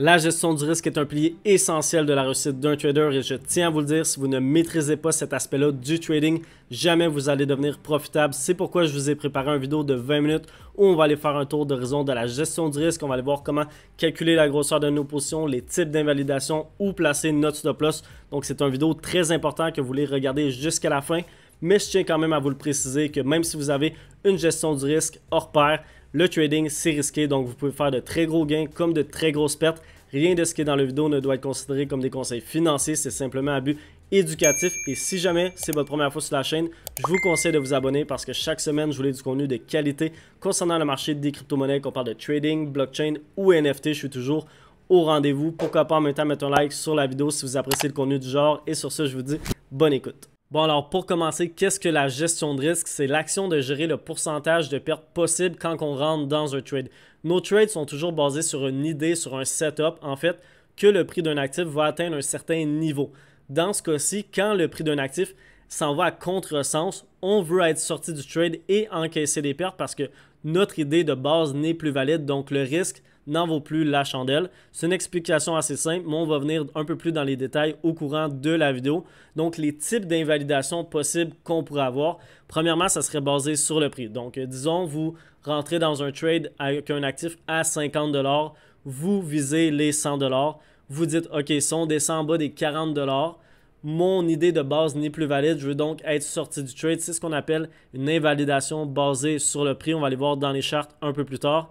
La gestion du risque est un pilier essentiel de la réussite d'un trader et je tiens à vous le dire, si vous ne maîtrisez pas cet aspect-là du trading, jamais vous allez devenir profitable. C'est pourquoi je vous ai préparé une vidéo de 20 minutes où on va aller faire un tour de raison de la gestion du risque. On va aller voir comment calculer la grosseur de nos positions, les types d'invalidation, ou placer notre stop-loss. Donc c'est une vidéo très importante que vous voulez regarder jusqu'à la fin. Mais je tiens quand même à vous le préciser que même si vous avez une gestion du risque hors pair, le trading, c'est risqué, donc vous pouvez faire de très gros gains comme de très grosses pertes. Rien de ce qui est dans la vidéo ne doit être considéré comme des conseils financiers, c'est simplement un but éducatif. Et si jamais c'est votre première fois sur la chaîne, je vous conseille de vous abonner parce que chaque semaine, je vous du contenu de qualité concernant le marché des crypto-monnaies, qu'on parle de trading, blockchain ou NFT. Je suis toujours au rendez-vous. Pourquoi pas en même temps mettre un like sur la vidéo si vous appréciez le contenu du genre. Et sur ce, je vous dis bonne écoute. Bon alors pour commencer, qu'est-ce que la gestion de risque C'est l'action de gérer le pourcentage de pertes possible quand on rentre dans un trade. Nos trades sont toujours basés sur une idée, sur un setup en fait, que le prix d'un actif va atteindre un certain niveau. Dans ce cas-ci, quand le prix d'un actif s'en va à contre-sens, on veut être sorti du trade et encaisser des pertes parce que notre idée de base n'est plus valide, donc le risque n'en vaut plus la chandelle. C'est une explication assez simple, mais on va venir un peu plus dans les détails au courant de la vidéo. Donc, les types d'invalidations possibles qu'on pourrait avoir. Premièrement, ça serait basé sur le prix. Donc, euh, disons, vous rentrez dans un trade avec un actif à 50 vous visez les 100 vous dites, OK, si on descend en bas des 40 mon idée de base n'est plus valide. Je veux donc être sorti du trade. C'est ce qu'on appelle une invalidation basée sur le prix. On va aller voir dans les chartes un peu plus tard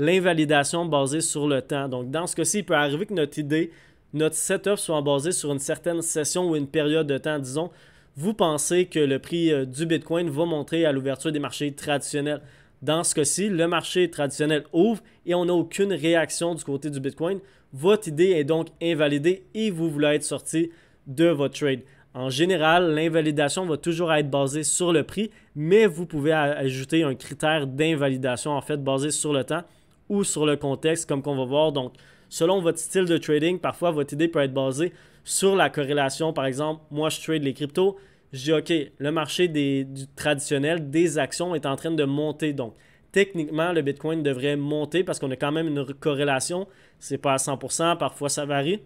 l'invalidation basée sur le temps. Donc, dans ce cas-ci, il peut arriver que notre idée, notre setup soit basé sur une certaine session ou une période de temps, disons. Vous pensez que le prix euh, du Bitcoin va monter à l'ouverture des marchés traditionnels. Dans ce cas-ci, le marché traditionnel ouvre et on n'a aucune réaction du côté du Bitcoin. Votre idée est donc invalidée et vous voulez être sorti de votre trade. En général, l'invalidation va toujours être basée sur le prix, mais vous pouvez ajouter un critère d'invalidation en fait basé sur le temps ou sur le contexte, comme qu'on va voir. Donc, selon votre style de trading, parfois votre idée peut être basée sur la corrélation. Par exemple, moi, je trade les cryptos. Je dis, OK, le marché des, du traditionnel des actions est en train de monter. Donc, techniquement, le Bitcoin devrait monter parce qu'on a quand même une corrélation. C'est pas à 100%, parfois ça varie.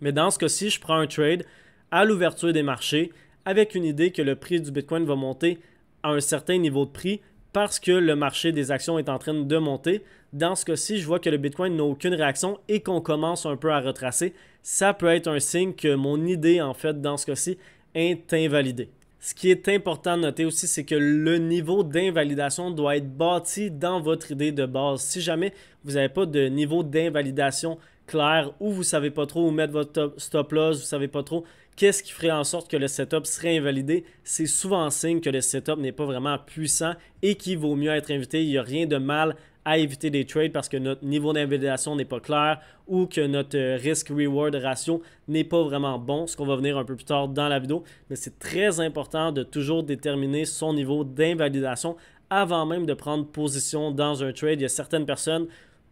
Mais dans ce cas-ci, je prends un trade à l'ouverture des marchés avec une idée que le prix du Bitcoin va monter à un certain niveau de prix, parce que le marché des actions est en train de monter. Dans ce cas-ci, je vois que le Bitcoin n'a aucune réaction et qu'on commence un peu à retracer. Ça peut être un signe que mon idée, en fait, dans ce cas-ci, est invalidée. Ce qui est important de noter aussi, c'est que le niveau d'invalidation doit être bâti dans votre idée de base. Si jamais vous n'avez pas de niveau d'invalidation clair ou vous ne savez pas trop où mettre votre stop-loss, vous ne savez pas trop Qu'est-ce qui ferait en sorte que le setup serait invalidé? C'est souvent signe que le setup n'est pas vraiment puissant et qu'il vaut mieux être invité. Il n'y a rien de mal à éviter des trades parce que notre niveau d'invalidation n'est pas clair ou que notre euh, risk-reward ratio n'est pas vraiment bon, ce qu'on va venir un peu plus tard dans la vidéo. Mais c'est très important de toujours déterminer son niveau d'invalidation avant même de prendre position dans un trade. Il y a certaines personnes,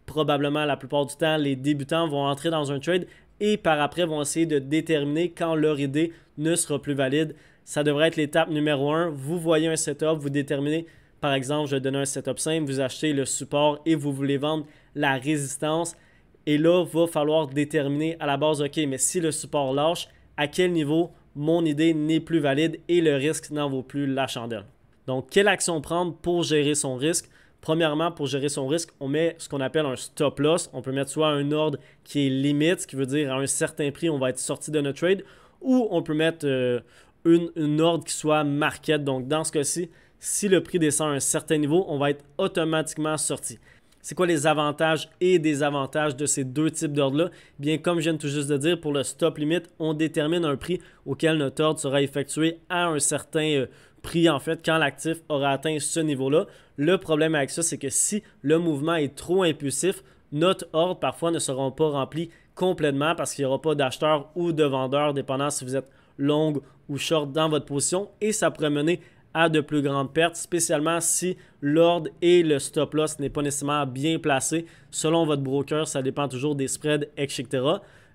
probablement la plupart du temps, les débutants vont entrer dans un trade et par après vont essayer de déterminer quand leur idée ne sera plus valide. Ça devrait être l'étape numéro 1. Vous voyez un setup, vous déterminez, par exemple, je vais donner un setup simple, vous achetez le support et vous voulez vendre la résistance. Et là, il va falloir déterminer à la base, OK, mais si le support lâche, à quel niveau mon idée n'est plus valide et le risque n'en vaut plus la chandelle. Donc, quelle action prendre pour gérer son risque? Premièrement, pour gérer son risque, on met ce qu'on appelle un stop loss. On peut mettre soit un ordre qui est limite, ce qui veut dire à un certain prix, on va être sorti de notre trade, ou on peut mettre euh, un une, ordre qui soit market. Donc, dans ce cas-ci, si le prix descend à un certain niveau, on va être automatiquement sorti. C'est quoi les avantages et désavantages de ces deux types d'ordres-là? Eh bien, comme je viens tout juste de dire, pour le stop limit, on détermine un prix auquel notre ordre sera effectué à un certain euh, prix en fait quand l'actif aura atteint ce niveau-là. Le problème avec ça, c'est que si le mouvement est trop impulsif, notre ordre parfois ne sera pas rempli complètement parce qu'il n'y aura pas d'acheteur ou de vendeur, dépendant si vous êtes long ou short dans votre position et ça pourrait mener à de plus grandes pertes, spécialement si l'ordre et le stop loss n'est pas nécessairement bien placé. Selon votre broker, ça dépend toujours des spreads, etc.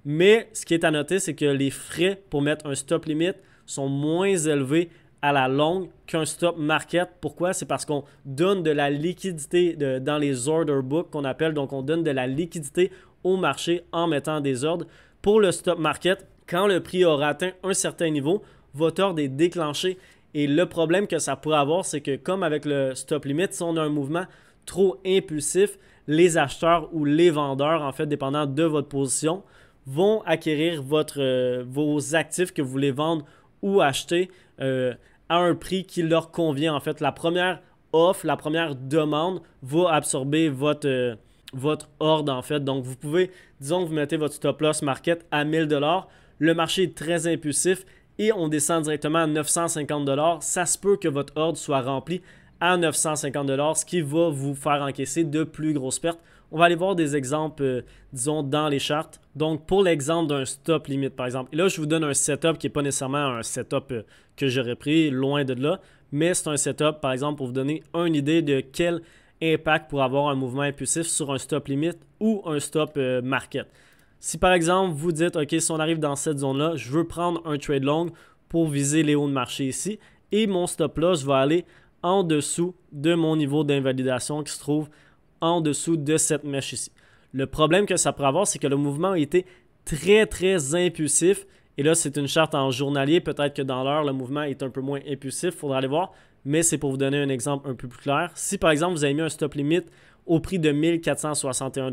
Mais ce qui est à noter, c'est que les frais pour mettre un stop limite sont moins élevés à la longue qu'un stop market. Pourquoi? C'est parce qu'on donne de la liquidité dans les order books qu'on appelle. Donc, on donne de la liquidité au marché en mettant des ordres. Pour le stop market, quand le prix aura atteint un certain niveau, votre ordre est déclenché. Et le problème que ça pourrait avoir, c'est que comme avec le stop limit, si on a un mouvement trop impulsif, les acheteurs ou les vendeurs, en fait, dépendant de votre position, vont acquérir votre, euh, vos actifs que vous voulez vendre ou acheter. Euh, à un prix qui leur convient. En fait, la première offre, la première demande va absorber votre, euh, ordre en fait. Donc vous pouvez, disons vous mettez votre stop loss market à 1000 dollars, le marché est très impulsif et on descend directement à 950 dollars, ça se peut que votre ordre soit rempli à 950 dollars, ce qui va vous faire encaisser de plus grosses pertes on va aller voir des exemples, euh, disons, dans les chartes. Donc, pour l'exemple d'un stop limite, par exemple. Et là, je vous donne un setup qui n'est pas nécessairement un setup euh, que j'aurais pris, loin de là. Mais c'est un setup, par exemple, pour vous donner une idée de quel impact pour avoir un mouvement impulsif sur un stop limite ou un stop euh, market. Si par exemple vous dites, OK, si on arrive dans cette zone-là, je veux prendre un trade long pour viser les hauts de marché ici et mon stop là je vais aller en dessous de mon niveau d'invalidation qui se trouve en dessous de cette mèche ici. Le problème que ça pourrait avoir, c'est que le mouvement était très, très impulsif. Et là, c'est une charte en journalier. Peut-être que dans l'heure, le mouvement est un peu moins impulsif. Il faudra aller voir. Mais c'est pour vous donner un exemple un peu plus clair. Si par exemple, vous avez mis un stop limite au prix de 1461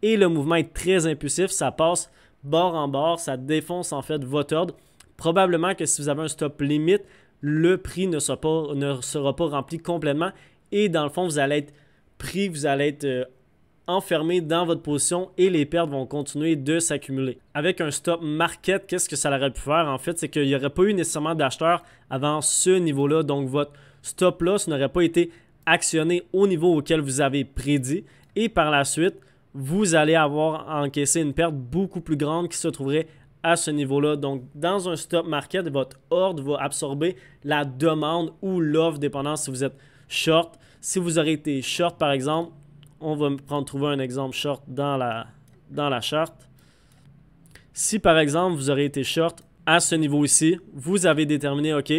et le mouvement est très impulsif, ça passe bord en bord, ça défonce en fait votre ordre. Probablement que si vous avez un stop limite, le prix ne sera pas, ne sera pas rempli complètement et dans le fond, vous allez être prix, vous allez être euh, enfermé dans votre position et les pertes vont continuer de s'accumuler. Avec un stop market, qu'est-ce que ça aurait pu faire en fait? C'est qu'il n'y aurait pas eu nécessairement d'acheteurs avant ce niveau-là. Donc votre stop loss n'aurait pas été actionné au niveau auquel vous avez prédit. Et par la suite, vous allez avoir encaissé une perte beaucoup plus grande qui se trouverait à ce niveau-là. Donc, dans un stop market, votre ordre va absorber la demande ou l'offre, dépendant si vous êtes short, si vous aurez été short, par exemple, on va trouver un exemple short dans la, charte. Si, par exemple, vous aurez été short à ce niveau ici, vous avez déterminé, OK,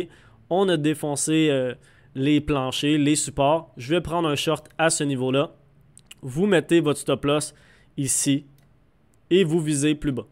on a défoncé euh, les planchers, les supports. Je vais prendre un short à ce niveau-là. Vous mettez votre stop loss ici et vous visez plus bas.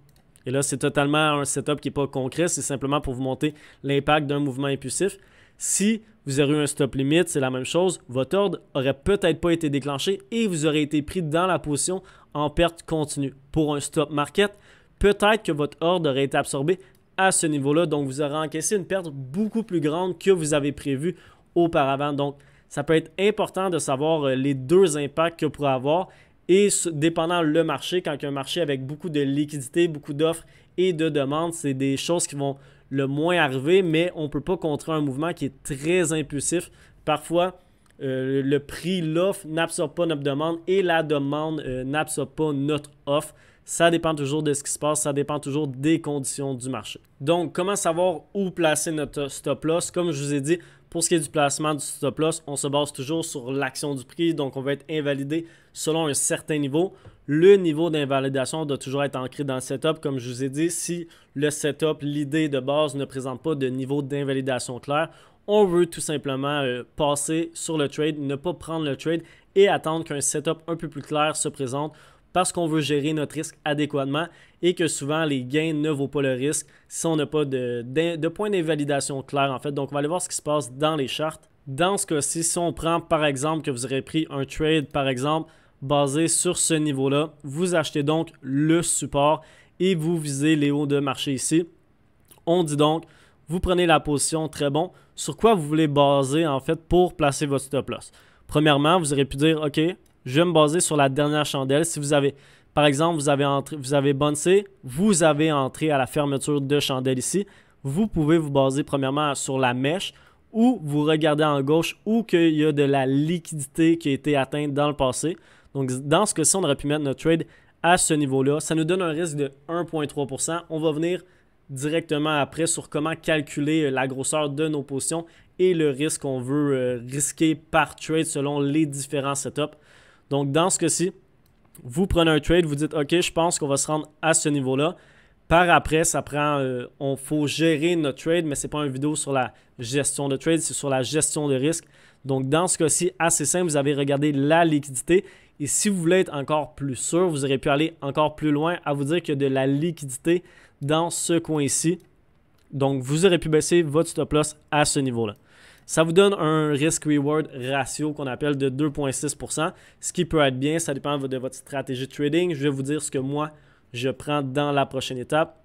Et là, c'est totalement un setup qui n'est pas concret, c'est simplement pour vous montrer l'impact d'un mouvement impulsif. Si vous avez eu un stop limit, c'est la même chose. Votre ordre aurait peut-être pas été déclenché et vous aurez été pris dans la position en perte continue. Pour un stop market, peut-être que votre ordre aurait été absorbé à ce niveau-là. Donc, vous aurez encaissé une perte beaucoup plus grande que vous avez prévu auparavant. Donc, ça peut être important de savoir euh, les deux impacts que pourrait avoir. Et dépendant le marché, quand il un marché avec beaucoup de liquidités, beaucoup d'offres et de demandes, c'est des choses qui vont le moins arrivé, mais on ne peut pas contrer un mouvement qui est très impulsif. Parfois, euh, le prix, l'offre n'absorbe pas notre demande et la demande euh, n'absorbe pas notre offre. Ça dépend toujours de ce qui se passe, ça dépend toujours des conditions du marché. Donc, comment savoir où placer notre stop loss Comme je vous ai dit, pour ce qui est du placement du stop loss, on se base toujours sur l'action du prix, donc on va être invalidé selon un certain niveau. Le niveau d'invalidation doit toujours être ancré dans le setup. Comme je vous ai dit, si le setup, l'idée de base ne présente pas de niveau d'invalidation clair, on veut tout simplement euh, passer sur le trade, ne pas prendre le trade et attendre qu'un setup un peu plus clair se présente parce qu'on veut gérer notre risque adéquatement et que souvent les gains ne vaut pas le risque si on n'a pas de, point d'invalidation clair en fait. Donc on va aller voir ce qui se passe dans les chartes. Dans ce cas-ci, si on prend par exemple que vous aurez pris un trade par exemple basé sur ce niveau-là, vous achetez donc le support et vous visez les hauts de marché ici. On dit donc, vous prenez la position très bon, sur quoi vous voulez baser en fait pour placer votre stop loss. Premièrement, vous aurez pu dire, OK, je vais me baser sur la dernière chandelle. Si vous avez, par exemple, vous avez, entré, vous avez vous avez entré à la fermeture de chandelle ici, vous pouvez vous baser premièrement sur la mèche ou vous regardez en gauche où il y a de la liquidité qui a été atteinte dans le passé. Donc, dans ce cas-ci, on aurait pu mettre notre trade à ce niveau-là. Ça nous donne un risque de 1,3%. On va venir directement après sur comment calculer euh, la grosseur de nos positions et le risque qu'on veut euh, risquer par trade selon les différents setups. Donc, dans ce cas-ci, vous prenez un trade, vous dites OK, je pense qu'on va se rendre à ce niveau-là. Par après, ça prend, euh, on faut gérer notre trade, mais c'est pas une vidéo sur la gestion de trade, c'est sur la gestion de risque. Donc dans ce cas-ci, assez simple, vous avez regardé la liquidité et si vous voulez être encore plus sûr, vous aurez pu aller encore plus loin à vous dire qu'il y a de la liquidité dans ce coin-ci. Donc vous aurez pu baisser votre stop loss à ce niveau-là. Ça vous donne un risk-reward ratio qu'on appelle de 2,6%, ce qui peut être bien, ça dépend de votre stratégie de trading. Je vais vous dire ce que moi, je prends dans la prochaine étape.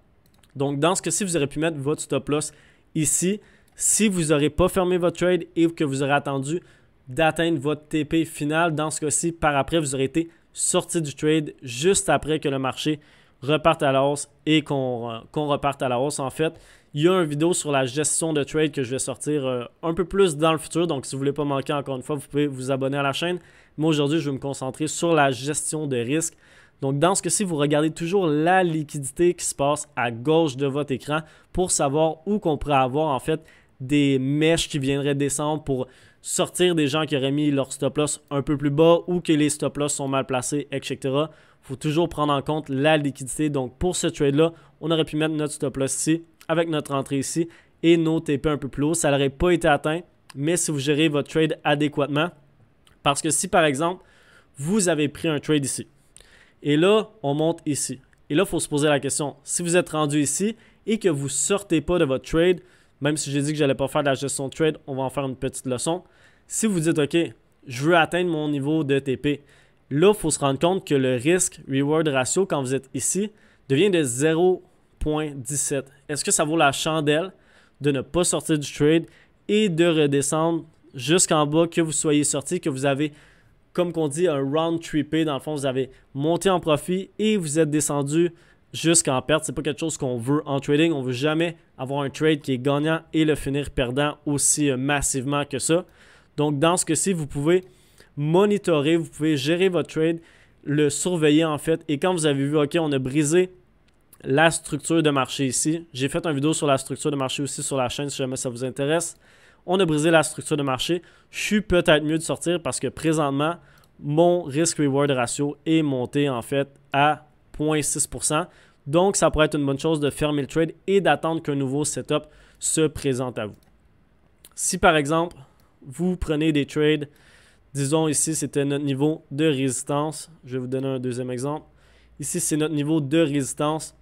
Donc, dans ce cas-ci, vous aurez pu mettre votre stop-loss ici. Si vous n'aurez pas fermé votre trade et que vous aurez attendu d'atteindre votre TP final, dans ce cas-ci, par après, vous aurez été sorti du trade juste après que le marché reparte à la hausse et qu'on reparte à la hausse. En fait, il y a une vidéo sur la gestion de trade que je vais sortir euh, un peu plus dans le futur. Donc, si vous ne voulez pas manquer, encore une fois, vous pouvez vous abonner à la chaîne. Mais aujourd'hui, je vais me concentrer sur la gestion de risque. Donc, dans ce cas-ci, vous regardez toujours la liquidité qui se passe à gauche de votre écran pour savoir où qu'on pourrait avoir, en fait, des mèches qui viendraient descendre pour sortir des gens qui auraient mis leur stop-loss un peu plus bas ou que les stop-loss sont mal placés, etc. Il faut toujours prendre en compte la liquidité. Donc, pour ce trade-là, on aurait pu mettre notre stop-loss ici avec notre entrée ici et nos TP un peu plus haut. Ça n'aurait pas été atteint, mais si vous gérez votre trade adéquatement, parce que si par exemple, vous avez pris un trade ici, et là, on monte ici. Et là, il faut se poser la question, si vous êtes rendu ici et que vous ne sortez pas de votre trade, même si j'ai dit que je n'allais pas faire de la gestion de trade, on va en faire une petite leçon. Si vous dites, OK, je veux atteindre mon niveau de TP, là, il faut se rendre compte que le risque-reward ratio, quand vous êtes ici, devient de 0 17 Est-ce que ça vaut la chandelle de ne pas sortir du trade et de redescendre jusqu'en bas, que vous soyez sorti, que vous avez, comme qu'on dit, un round trippé. Dans le fond, vous avez monté en profit et vous êtes descendu jusqu'en perte. C'est pas quelque chose qu'on veut en trading. On veut jamais avoir un trade qui est gagnant et le finir perdant aussi euh, massivement que ça. Donc, dans ce cas-ci, vous pouvez monitorer, vous pouvez gérer votre trade, le surveiller en fait. Et quand vous avez vu, OK, on a brisé la structure de marché ici. J'ai fait une vidéo sur la structure de marché aussi sur la chaîne si jamais ça vous intéresse. On a brisé la structure de marché. Je suis peut-être mieux de sortir parce que présentement, mon risk-reward ratio est monté en fait à 0.6%. Donc, ça pourrait être une bonne chose de fermer le trade et d'attendre qu'un nouveau setup se présente à vous. Si par exemple, vous prenez des trades, disons ici, c'était notre niveau de résistance. Je vais vous donner un deuxième exemple. Ici, c'est notre niveau de résistance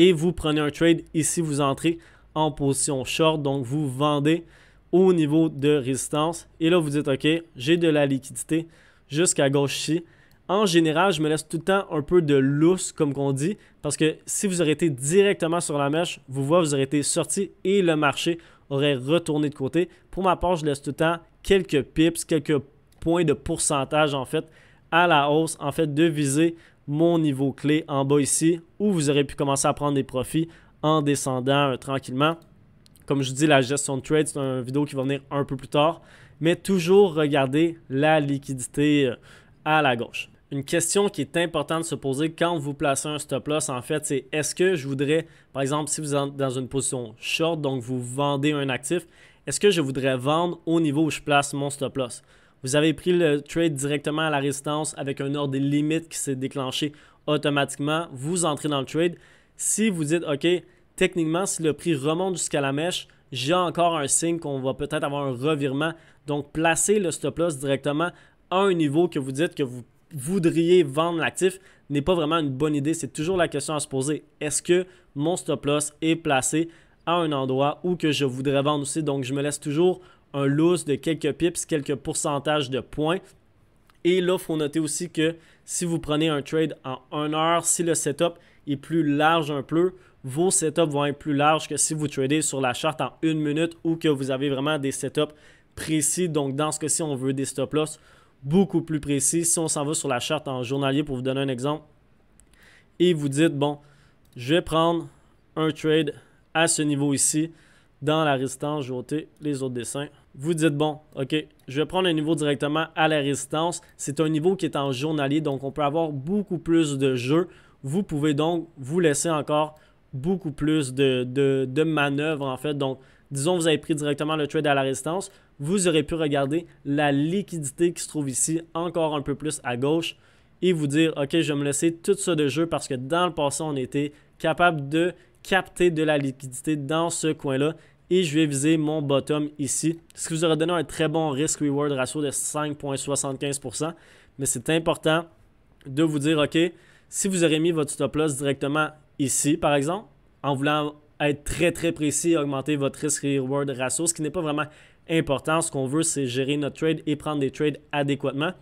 et vous prenez un trade. Ici, vous entrez en position short, donc vous vendez au niveau de résistance. Et là, vous dites, OK, j'ai de la liquidité jusqu'à gauche ici. En général, je me laisse tout le temps un peu de lousse, comme qu'on dit, parce que si vous aurez été directement sur la mèche, vous voyez, vous aurez été sorti et le marché aurait retourné de côté. Pour ma part, je laisse tout le temps quelques pips, quelques points de pourcentage, en fait, à la hausse, en fait, de viser mon niveau clé en bas ici, où vous aurez pu commencer à prendre des profits en descendant euh, tranquillement. Comme je dis, la gestion de trade, c'est une vidéo qui va venir un peu plus tard, mais toujours regarder la liquidité euh, à la gauche. Une question qui est importante de se poser quand vous placez un stop loss, en fait, c'est est-ce que je voudrais, par exemple, si vous êtes dans une position short, donc vous vendez un actif, est-ce que je voudrais vendre au niveau où je place mon stop loss? Vous avez pris le trade directement à la résistance avec un ordre limite qui s'est déclenché automatiquement. Vous entrez dans le trade. Si vous dites, OK, techniquement, si le prix remonte jusqu'à la mèche, j'ai encore un signe qu'on va peut-être avoir un revirement. Donc, placer le stop-loss directement à un niveau que vous dites que vous voudriez vendre l'actif n'est pas vraiment une bonne idée. C'est toujours la question à se poser. Est-ce que mon stop-loss est placé à un endroit où que je voudrais vendre aussi? Donc, je me laisse toujours un loose de quelques pips, quelques pourcentages de points. Et là, il faut noter aussi que si vous prenez un trade en 1 heure, si le setup est plus large un peu, vos setups vont être plus larges que si vous tradez sur la charte en une minute ou que vous avez vraiment des setups précis. Donc, dans ce cas-ci, on veut des stop-loss beaucoup plus précis. Si on s'en va sur la charte en journalier pour vous donner un exemple, et vous dites, bon, je vais prendre un trade à ce niveau ici. Dans la résistance, je vais les autres dessins vous dites bon, ok, je vais prendre un niveau directement à la résistance. C'est un niveau qui est en journalier, donc on peut avoir beaucoup plus de jeux. Vous pouvez donc vous laisser encore beaucoup plus de, manœuvres en fait. Donc, disons vous avez pris directement le trade à la résistance, vous aurez pu regarder la liquidité qui se trouve ici encore un peu plus à gauche et vous dire ok, je vais me laisser tout ça de jeu parce que dans le passé on était capable de capter de la liquidité dans ce coin-là et je vais viser mon bottom ici, ce qui vous aura donné un très bon risk-reward ratio de 5.75%, mais c'est important de vous dire, OK, si vous aurez mis votre stop loss directement ici, par exemple, en voulant être très très précis et augmenter votre risk-reward ratio, ce qui n'est pas vraiment important, ce qu'on veut, c'est gérer notre trade et prendre des trades adéquatement.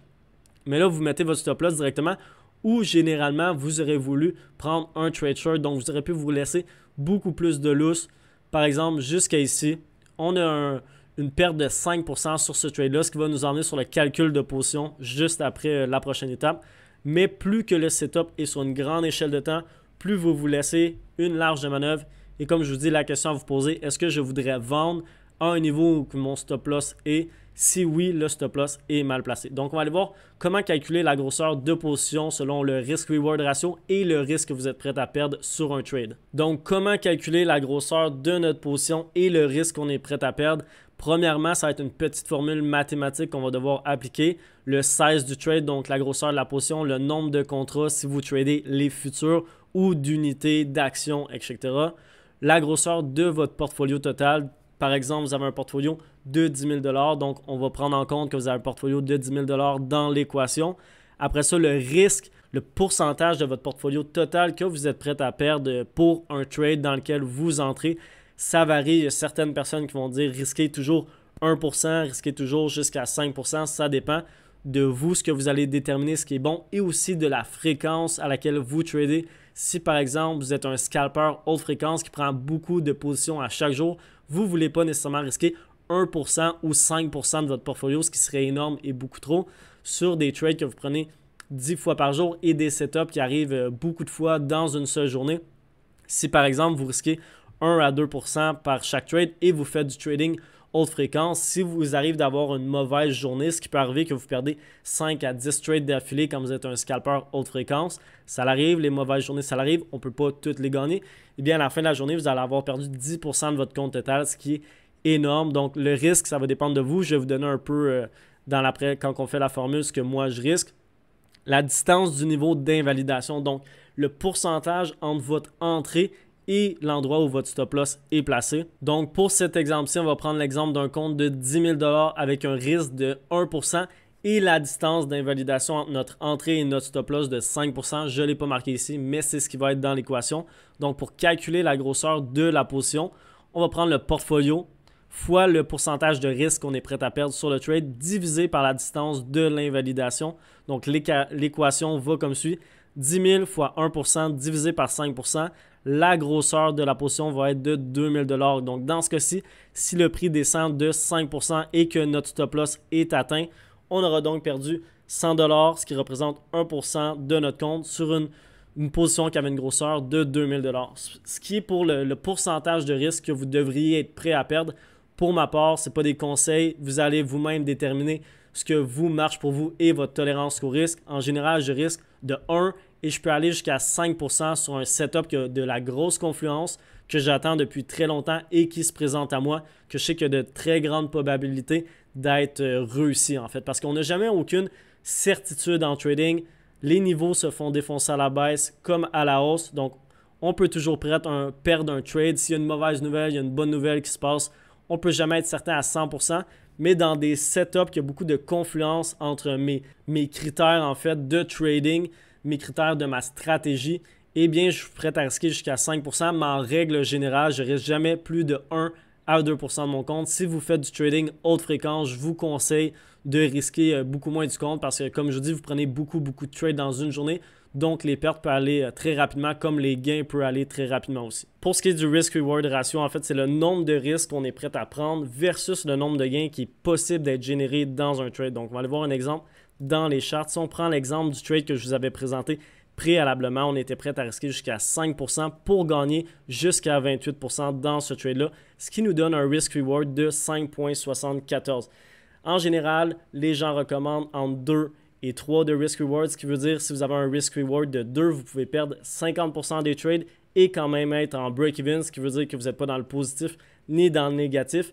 Mais là, vous mettez votre stop loss directement Ou généralement vous aurez voulu prendre un trade short, donc vous aurez pu vous laisser beaucoup plus de loose par exemple, jusqu'à ici, on a une perte de 5% sur ce trade-là, ce qui va nous emmener sur le calcul de position juste après euh, la prochaine étape. Mais plus que le setup est sur une grande échelle de temps, plus vous vous laissez une large manœuvre. Et comme je vous dis, la question à vous poser, est-ce que je voudrais vendre à un niveau où mon stop loss est si oui, le stop loss est mal placé. Donc, on va aller voir comment calculer la grosseur de position selon le risk-reward ratio et le risque que vous êtes prêt à perdre sur un trade. Donc, comment calculer la grosseur de notre position et le risque qu'on est prêt à perdre? Premièrement, ça va être une petite formule mathématique qu'on va devoir appliquer. Le size du trade, donc la grosseur de la position, le nombre de contrats si vous tradez les futurs ou d'unités d'actions, etc. La grosseur de votre portfolio total, par exemple, vous avez un portfolio de 10 000 donc on va prendre en compte que vous avez un portfolio de 10 000 dans l'équation. Après ça, le risque, le pourcentage de votre portfolio total que vous êtes prêt à perdre pour un trade dans lequel vous entrez, ça varie. Il y a certaines personnes qui vont dire risquez toujours 1%, risquez toujours jusqu'à 5%, ça dépend de vous, ce que vous allez déterminer, ce qui est bon, et aussi de la fréquence à laquelle vous tradez. Si par exemple vous êtes un scalper haute fréquence qui prend beaucoup de positions à chaque jour, vous ne voulez pas nécessairement risquer 1% ou 5% de votre portfolio, ce qui serait énorme et beaucoup trop, sur des trades que vous prenez 10 fois par jour et des setups qui arrivent euh, beaucoup de fois dans une seule journée. Si par exemple vous risquez 1 à 2% par chaque trade et vous faites du trading haute fréquence. Si vous arrive d'avoir une mauvaise journée, ce qui peut arriver que vous perdez 5 à 10 trades d'affilée quand vous êtes un scalper haute fréquence, ça l'arrive, les mauvaises journées, ça l'arrive, on peut pas toutes les gagner. Et eh bien à la fin de la journée, vous allez avoir perdu 10% de votre compte total, ce qui est énorme. Donc le risque, ça va dépendre de vous. Je vais vous donner un peu euh, dans l'après quand on fait la formule ce que moi je risque. La distance du niveau d'invalidation, donc le pourcentage entre votre entrée et l'endroit où votre stop loss est placé. Donc pour cet exemple-ci, on va prendre l'exemple d'un compte de 10 000 avec un risque de 1% et la distance d'invalidation entre notre entrée et notre stop loss de 5%. Je ne l'ai pas marqué ici, mais c'est ce qui va être dans l'équation. Donc pour calculer la grosseur de la position, on va prendre le portfolio fois le pourcentage de risque qu'on est prêt à perdre sur le trade divisé par la distance de l'invalidation. Donc l'équation va comme suit. 10 000 fois 1% divisé par 5% la grosseur de la position va être de 2000 dollars. Donc dans ce cas-ci, si le prix descend de 5% et que notre stop loss est atteint, on aura donc perdu 100 dollars, ce qui représente 1% de notre compte sur une, position qui avait une grosseur de 2000 dollars. Ce qui est pour le, pourcentage de risque que vous devriez être prêt à perdre. Pour ma part, ce n'est pas des conseils. Vous allez vous-même déterminer ce que vous marche pour vous et votre tolérance au risque. En général, je risque de 1 et je peux aller jusqu'à 5% sur un setup de la grosse confluence que j'attends depuis très longtemps et qui se présente à moi, que je sais qu'il y a de très grandes probabilités d'être euh, réussi en fait. Parce qu'on n'a jamais aucune certitude en trading. Les niveaux se font défoncer à la baisse comme à la hausse. Donc, on peut toujours perdre un trade. S'il y a une mauvaise nouvelle, il y a une bonne nouvelle qui se passe, on ne peut jamais être certain à 100%. Mais dans des setups qui a beaucoup de confluence entre mes, mes critères en fait de trading, mes critères de ma stratégie, eh bien, je suis prêt à risquer jusqu'à 5%, mais en règle générale, je ne risque jamais plus de 1 à 2% de mon compte. Si vous faites du trading haute fréquence, je vous conseille de risquer euh, beaucoup moins du compte parce que, comme je vous dis, vous prenez beaucoup, beaucoup de trades dans une journée. Donc, les pertes peuvent aller euh, très rapidement, comme les gains peuvent aller très rapidement aussi. Pour ce qui est du risk-reward ratio, en fait, c'est le nombre de risques qu'on est prêt à prendre versus le nombre de gains qui est possible d'être généré dans un trade. Donc, on va aller voir un exemple dans les charts. Si on prend l'exemple du trade que je vous avais présenté préalablement, on était prêt à risquer jusqu'à 5% pour gagner jusqu'à 28% dans ce trade-là, ce qui nous donne un risk-reward de 5.74. En général, les gens recommandent entre 2 et 3 de risk-reward, ce qui veut dire si vous avez un risk-reward de 2, vous pouvez perdre 50% des trades et quand même être en break-even, ce qui veut dire que vous n'êtes pas dans le positif ni dans le négatif.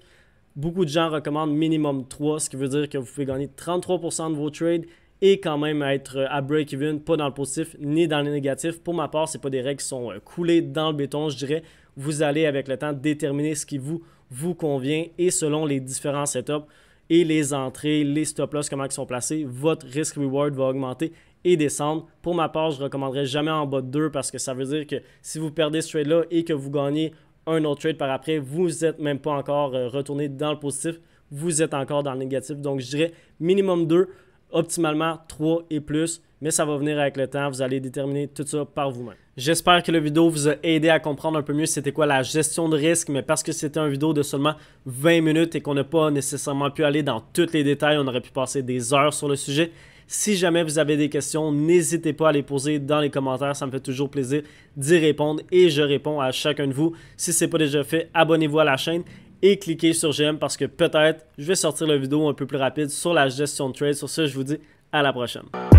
Beaucoup de gens recommandent minimum 3, ce qui veut dire que vous pouvez gagner 33% de vos trades et quand même être euh, à break-even, pas dans le positif ni dans le négatif. Pour ma part, ce pas des règles qui sont euh, coulées dans le béton, je dirais. Vous allez avec le temps déterminer ce qui vous, vous convient et selon les différents setups et les entrées, les stop-loss, comment ils sont placés, votre risk-reward va augmenter et descendre. Pour ma part, je ne recommanderais jamais en bas de 2 parce que ça veut dire que si vous perdez ce trade-là et que vous gagnez un autre trade par après, vous n'êtes même pas encore euh, retourné dans le positif, vous êtes encore dans le négatif. Donc, je dirais minimum 2, optimalement 3 et plus, mais ça va venir avec le temps, vous allez déterminer tout ça par vous-même. J'espère que la vidéo vous a aidé à comprendre un peu mieux c'était quoi la gestion de risque, mais parce que c'était une vidéo de seulement 20 minutes et qu'on n'a pas nécessairement pu aller dans tous les détails, on aurait pu passer des heures sur le sujet. Si jamais vous avez des questions, n'hésitez pas à les poser dans les commentaires. Ça me fait toujours plaisir d'y répondre et je réponds à chacun de vous. Si ce n'est pas déjà fait, abonnez-vous à la chaîne et cliquez sur j'aime parce que peut-être je vais sortir la vidéo un peu plus rapide sur la gestion de trade. Sur ce, je vous dis à la prochaine.